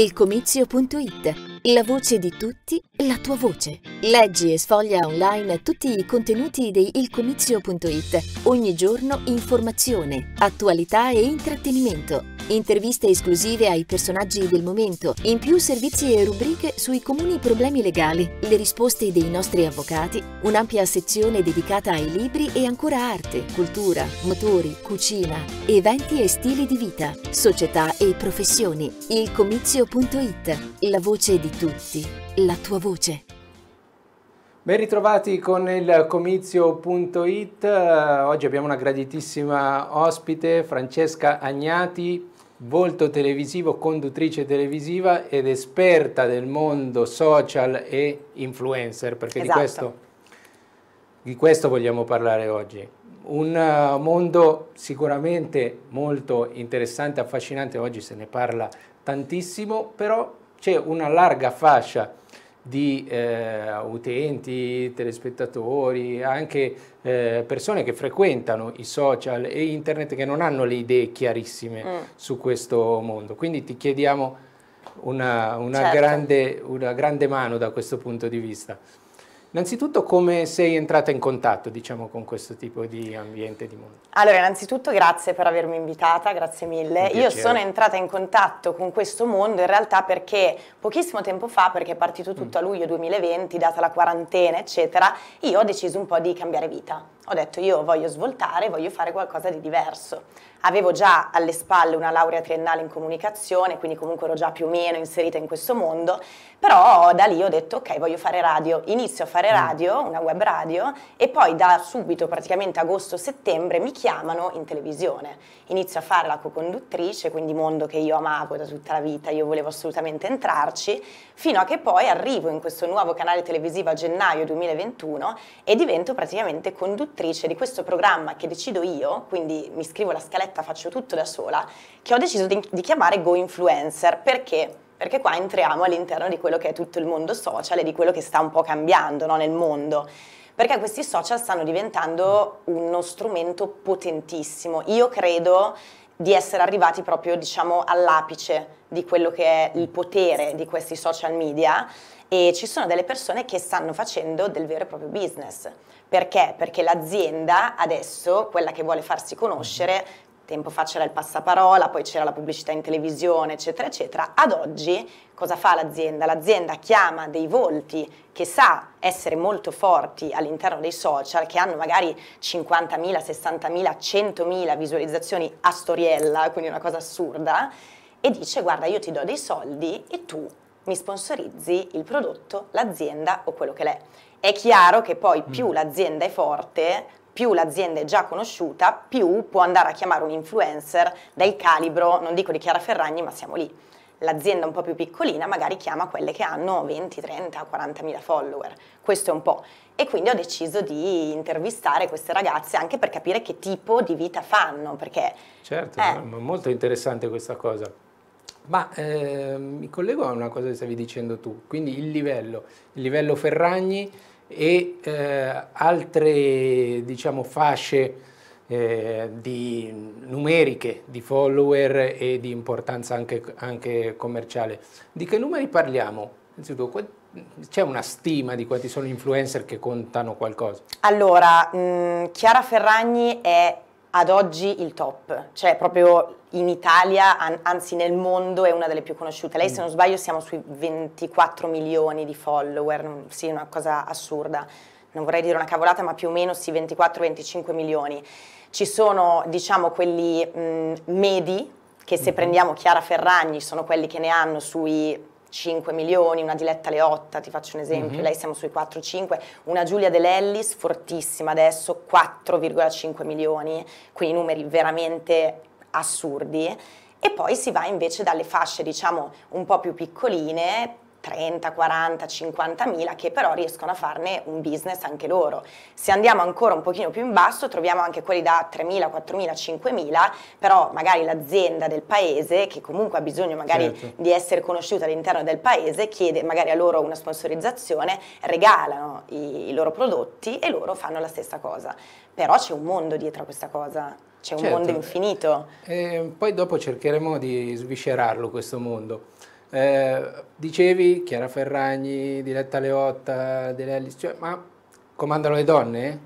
ilcomizio.it, la voce di tutti la tua voce. Leggi e sfoglia online tutti i contenuti di ilcomizio.it. Ogni giorno informazione, attualità e intrattenimento. Interviste esclusive ai personaggi del momento, in più servizi e rubriche sui comuni problemi legali, le risposte dei nostri avvocati, un'ampia sezione dedicata ai libri e ancora arte, cultura, motori, cucina, eventi e stili di vita, società e professioni. Ilcomizio.it, la voce di tutti la tua voce. Ben ritrovati con il comizio.it, oggi abbiamo una graditissima ospite, Francesca Agnati, volto televisivo, conduttrice televisiva ed esperta del mondo social e influencer, perché esatto. di, questo, di questo vogliamo parlare oggi un eh, mondo sicuramente molto interessante, affascinante, oggi se ne parla tantissimo, però c'è una larga fascia di eh, utenti, telespettatori, anche eh, persone che frequentano i social e internet che non hanno le idee chiarissime mm. su questo mondo. Quindi ti chiediamo una, una, certo. grande, una grande mano da questo punto di vista. Innanzitutto come sei entrata in contatto diciamo, con questo tipo di ambiente di mondo? Allora innanzitutto grazie per avermi invitata, grazie mille. Io sono entrata in contatto con questo mondo in realtà perché pochissimo tempo fa, perché è partito tutto mm. a luglio 2020, data la quarantena eccetera, io ho deciso un po' di cambiare vita ho detto io voglio svoltare, voglio fare qualcosa di diverso. Avevo già alle spalle una laurea triennale in comunicazione, quindi comunque ero già più o meno inserita in questo mondo, però da lì ho detto ok, voglio fare radio, inizio a fare mm. radio, una web radio e poi da subito, praticamente agosto-settembre, mi chiamano in televisione. Inizio a fare la co-conduttrice, quindi mondo che io amavo da tutta la vita, io volevo assolutamente entrarci, fino a che poi arrivo in questo nuovo canale televisivo a gennaio 2021 e divento praticamente conduttrice conduttrice di questo programma che decido io, quindi mi scrivo la scaletta, faccio tutto da sola, che ho deciso di, di chiamare Go Influencer perché perché qua entriamo all'interno di quello che è tutto il mondo social e di quello che sta un po' cambiando no, nel mondo. Perché questi social stanno diventando uno strumento potentissimo. Io credo di essere arrivati proprio diciamo, all'apice di quello che è il potere di questi social media e ci sono delle persone che stanno facendo del vero e proprio business. Perché? Perché l'azienda adesso, quella che vuole farsi conoscere, tempo fa c'era il passaparola, poi c'era la pubblicità in televisione, eccetera, eccetera. Ad oggi cosa fa l'azienda? L'azienda chiama dei volti che sa essere molto forti all'interno dei social, che hanno magari 50.000, 60.000, 100.000 visualizzazioni a storiella, quindi una cosa assurda, e dice guarda io ti do dei soldi e tu mi sponsorizzi il prodotto, l'azienda o quello che l'è. È chiaro che poi mm. più mm. l'azienda è forte, più l'azienda è già conosciuta, più può andare a chiamare un influencer del calibro, non dico di Chiara Ferragni, ma siamo lì. L'azienda un po' più piccolina magari chiama quelle che hanno 20, 30, 40 mila follower, questo è un po'. E quindi ho deciso di intervistare queste ragazze anche per capire che tipo di vita fanno, perché... Certo, eh, molto interessante questa cosa. Ma eh, mi collego a una cosa che stavi dicendo tu, quindi il livello, il livello Ferragni e eh, altre diciamo, fasce eh, di numeriche di follower e di importanza anche, anche commerciale. Di che numeri parliamo? Innanzitutto, c'è una stima di quanti sono influencer che contano qualcosa? Allora, mh, mm, Chiara Ferragni è ad oggi il top, cioè proprio in Italia, an anzi nel mondo è una delle più conosciute. Lei mm. se non sbaglio siamo sui 24 milioni di follower, mm, sì una cosa assurda, non vorrei dire una cavolata ma più o meno sì 24-25 milioni. Ci sono diciamo quelli mh, mm, medi, che se mm. prendiamo Chiara Ferragni sono quelli che ne hanno sui 5 milioni, una Diletta Leotta, ti faccio un esempio, mm -hmm. lei siamo sui 4-5, una Giulia De fortissima adesso, 4,5 milioni, quindi numeri veramente assurdi. E poi si va invece dalle fasce diciamo un po' più piccoline, 30, 40, 50 mila che però riescono a farne un business anche loro. Se andiamo ancora un pochino più in basso troviamo anche quelli da 3 mila, 4 mila, 5 mila, però magari l'azienda del paese che comunque ha bisogno magari certo. di essere conosciuta all'interno del paese chiede magari a loro una sponsorizzazione, regalano i, i loro prodotti e loro fanno la stessa cosa. Però c'è un mondo dietro a questa cosa c'è un certo. mondo infinito. E ehm, poi dopo cercheremo di sviscerarlo questo mondo. Eh, dicevi Chiara Ferragni, Diletta Leotta, Delelli, cioè, ma comandano le donne?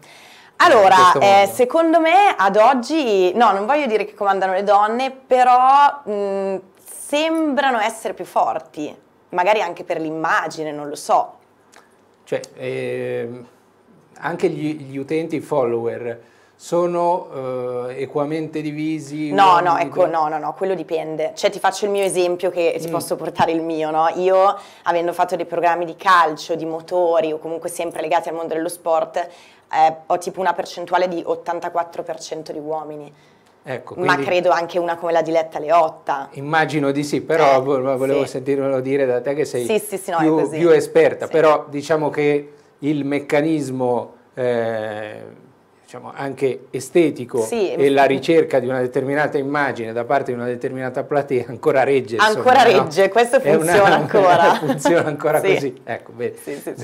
Allora, eh, secondo me ad oggi, no, non voglio dire che comandano le donne, però mh, mm, sembrano essere più forti, magari anche per l'immagine, non lo so. Cioè, eh, anche gli, gli utenti, i follower, sono eh, equamente divisi? No, no, ecco, no, no, no, quello dipende. Cioè ti faccio il mio esempio che ti mm. posso portare il mio, no? Io, avendo fatto dei programmi di calcio, di motori o comunque sempre legati al mondo dello sport, eh, ho tipo una percentuale di 84% di uomini. Ecco, ma credo anche una come la Diletta Leotta. Immagino di sì, però eh, volevo sì. sentirlo dire da te che sei sì, sì, no, più, più, esperta, però diciamo che il meccanismo... Eh, diciamo, anche estetico sì, e la ricerca di una determinata immagine da parte di una determinata platea ancora regge. Ancora insomma, regge, questo funziona una, ancora. Funziona ancora sì. così. Ecco, bene. Sì,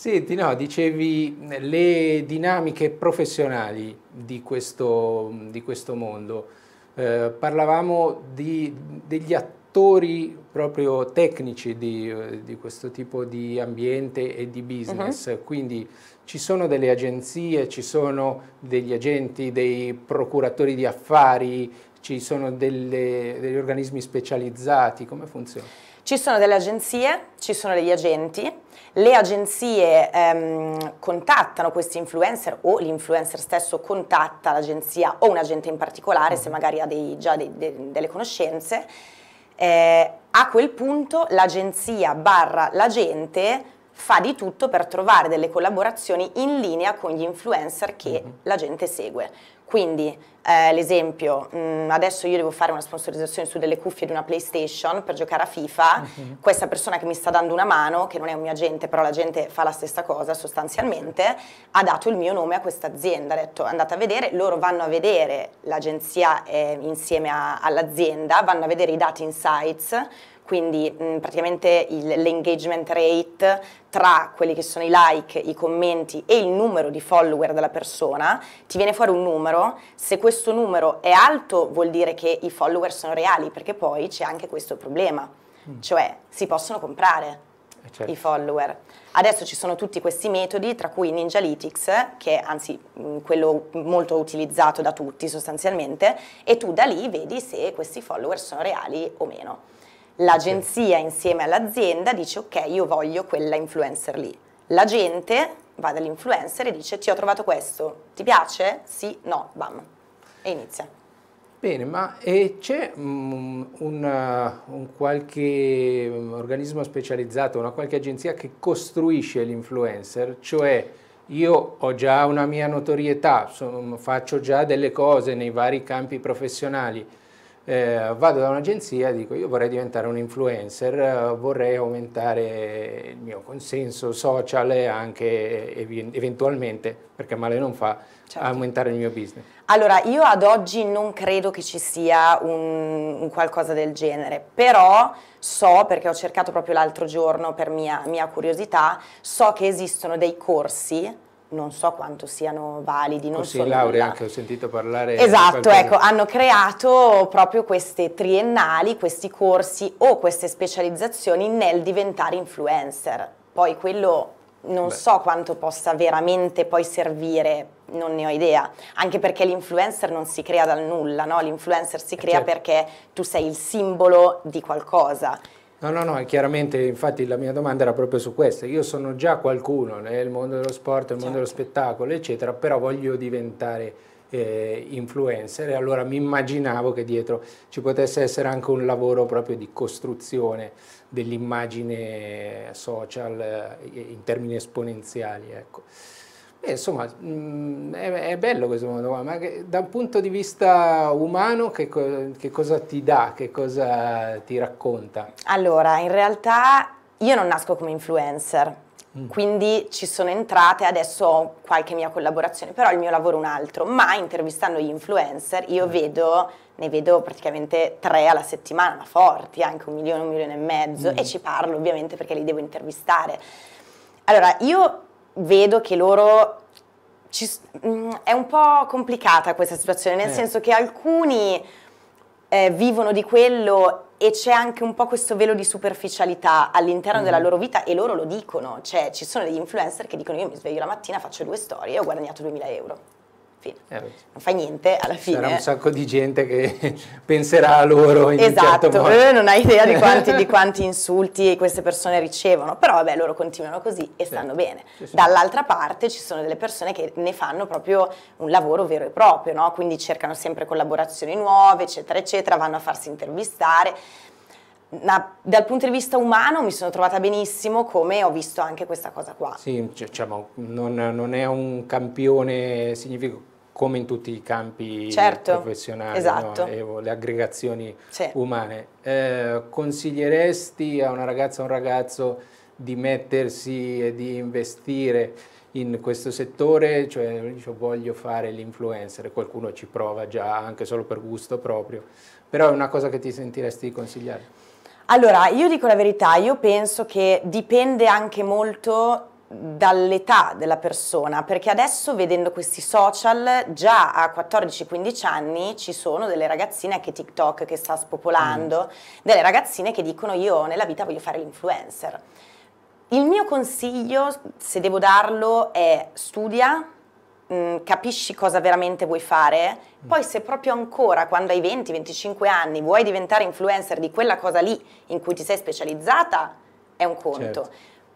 Senti, no, dicevi le dinamiche professionali di questo, di questo mondo. Eh, parlavamo di, degli attori fattori proprio tecnici di, eh, di, questo tipo di ambiente e di business, uh-huh. quindi ci sono delle agenzie, ci sono degli agenti, dei procuratori di affari, ci sono delle, degli organismi specializzati, come funziona? Ci sono delle agenzie, ci sono degli agenti, le agenzie ehm, contattano questi influencer o l'influencer stesso contatta l'agenzia o un agente in particolare mm. se mhm. magari ha dei, già dei, de, delle conoscenze eh, a quel punto l'agenzia barra l'agente fa di tutto per trovare delle collaborazioni in linea con gli influencer che mm -hmm. la gente segue. Quindi eh, l'esempio, mh, mm, adesso io devo fare una sponsorizzazione su delle cuffie di una PlayStation per giocare a FIFA, uh-huh. questa persona che mi sta dando una mano, che non è un mio agente, però la gente fa la stessa cosa sostanzialmente, ha dato il mio nome a questa azienda, ha detto andate a vedere, loro vanno a vedere l'agenzia eh, insieme a, all'azienda, vanno a vedere i dati insights quindi mh, praticamente il, l'engagement rate tra quelli che sono i like, i commenti e il numero di follower della persona, ti viene fuori un numero, se questo numero è alto vuol dire che i follower sono reali, perché poi c'è anche questo problema, mm. cioè si possono comprare. Eh, certo. i follower. Adesso ci sono tutti questi metodi, tra cui Ninjalytics, che è anzi quello molto utilizzato da tutti sostanzialmente, e tu da lì vedi se questi follower sono reali o meno. L'agenzia insieme all'azienda dice ok, io voglio quella influencer lì. La gente va dall'influencer e dice ti ho trovato questo, ti piace? Sì, no, bam. E inizia. Bene, ma c'è mm, un, uh, un, qualche mm, organismo specializzato, una qualche agenzia che costruisce l'influencer? Cioè io ho già una mia notorietà, sono, faccio già delle cose nei vari campi professionali, eh, vado da un'agenzia e dico io vorrei diventare un influencer, vorrei aumentare il mio consenso social e anche eventualmente, perché male non fa, certo. aumentare il mio business. Allora, io ad oggi non credo che ci sia un, un qualcosa del genere, però so, perché ho cercato proprio l'altro giorno per mia, mia curiosità, so che esistono dei corsi non so quanto siano validi. Non Così so laurea anche ho sentito parlare. Esatto, ecco, hanno creato proprio queste triennali, questi corsi o queste specializzazioni nel diventare influencer. Poi quello non Beh. so quanto possa veramente poi servire, non ne ho idea, anche perché l'influencer non si crea dal nulla, no? l'influencer si eh, crea certo. perché tu sei il simbolo di qualcosa. No, no, no, chiaramente infatti la mia domanda era proprio su questo. Io sono già qualcuno nel mondo dello sport, nel mondo dello certo. spettacolo, eccetera, però voglio diventare eh, influencer e allora mi immaginavo che dietro ci potesse essere anche un lavoro proprio di costruzione dell'immagine social eh, in termini esponenziali. Ecco. Beh, insomma, mh, mm, è, è, bello questo mondo, ma che, da un punto di vista umano che, co che, cosa ti dà, che cosa ti racconta? Allora, in realtà io non nasco come influencer, mm. quindi ci sono entrate, adesso ho qualche mia collaborazione, però il mio lavoro è un altro, ma intervistando gli influencer io mm. vedo, ne vedo praticamente tre alla settimana, ma forti, anche un milione, un milione e mezzo, mm. e ci parlo ovviamente perché li devo intervistare. Allora, io vedo che loro... Ci, mm, è un po' complicata questa situazione, nel eh. senso che alcuni eh, vivono di quello e c'è anche un po' questo velo di superficialità all'interno mm. della mm-hmm. loro vita e loro lo dicono, cioè ci sono degli influencer che dicono io mi sveglio la mattina, faccio due storie e ho guadagnato 2000 euro fine. Eh. Non fa niente alla fine. C'era un sacco di gente che penserà a loro in esatto. un certo esatto. modo. Eh, non hai idea di quanti, di quanti, insulti queste persone ricevono, però vabbè loro continuano così e sì. stanno bene. Sì, sì. Dall'altra parte ci sono delle persone che ne fanno proprio un lavoro vero e proprio, no? quindi cercano sempre collaborazioni nuove, eccetera, eccetera, vanno a farsi intervistare. Ma dal punto di vista umano mi sono trovata benissimo come ho visto anche questa cosa qua. Sì, diciamo, non, non è un campione significativo come in tutti i campi certo, professionali, esatto. no? le aggregazioni sì. umane. Eh, consiglieresti a una ragazza o a un ragazzo di mettersi e di investire in questo settore? Cioè, cioè voglio fare l'influencer, qualcuno ci prova già anche solo per gusto proprio, però è una cosa che ti sentiresti di consigliare? Allora, io dico la verità, io penso che dipende anche molto dall'età della persona, perché adesso vedendo questi social, già a 14-15 anni ci sono delle ragazzine, anche TikTok che sta spopolando, mm. delle ragazzine che dicono io nella vita voglio fare l'influencer. Il mio consiglio, se devo darlo, è studia, mh, mm, capisci cosa veramente vuoi fare, mm. poi se proprio ancora quando hai 20-25 anni vuoi diventare influencer di quella cosa lì in cui ti sei specializzata, è un conto. Certo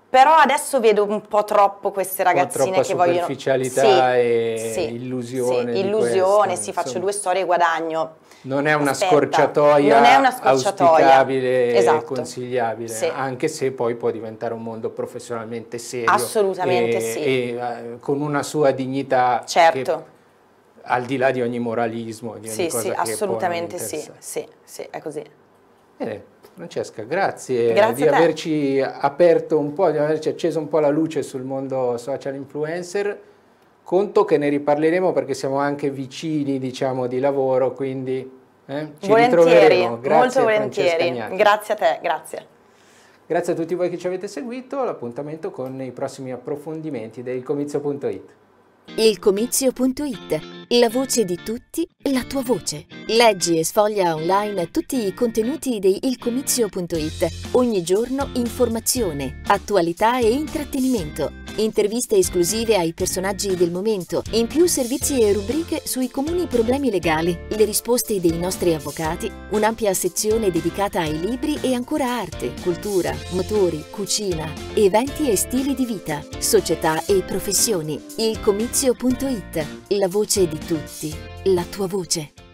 però adesso vedo un po' troppo queste ragazzine che vogliono... superficialità sì, e sì, illusione. Sì, illusione, questo, sì, insomma. faccio due storie e guadagno. Non è una Aspetta, scorciatoia non è una scorciatoia. auspicabile esatto. e consigliabile, sì. anche se poi può diventare un mondo professionalmente serio. Assolutamente e, sì. E eh, con una sua dignità certo al di là di ogni moralismo, di ogni sì, cosa sì, assolutamente sì, sì, sì, è così. Bene, Francesca, grazie, grazie di averci aperto un po', di averci acceso un po' la luce sul mondo social influencer. Conto che ne riparleremo perché siamo anche vicini, diciamo, di lavoro, quindi eh, ci volentieri, grazie, molto volentieri. Grazie a te, grazie. Grazie a tutti voi che ci avete seguito, l'appuntamento con i prossimi approfondimenti del comizio.it. Il comizio.it la voce di tutti, la tua voce. Leggi e sfoglia online tutti i contenuti di ilcomizio.it. Ogni giorno informazione, attualità e intrattenimento. Interviste esclusive ai personaggi del momento, in più servizi e rubriche sui comuni problemi legali, le risposte dei nostri avvocati, un'ampia sezione dedicata ai libri e ancora arte, cultura, motori, cucina, eventi e stili di vita, società e professioni. Ilcomizio.it, la voce di di tutti la tua voce.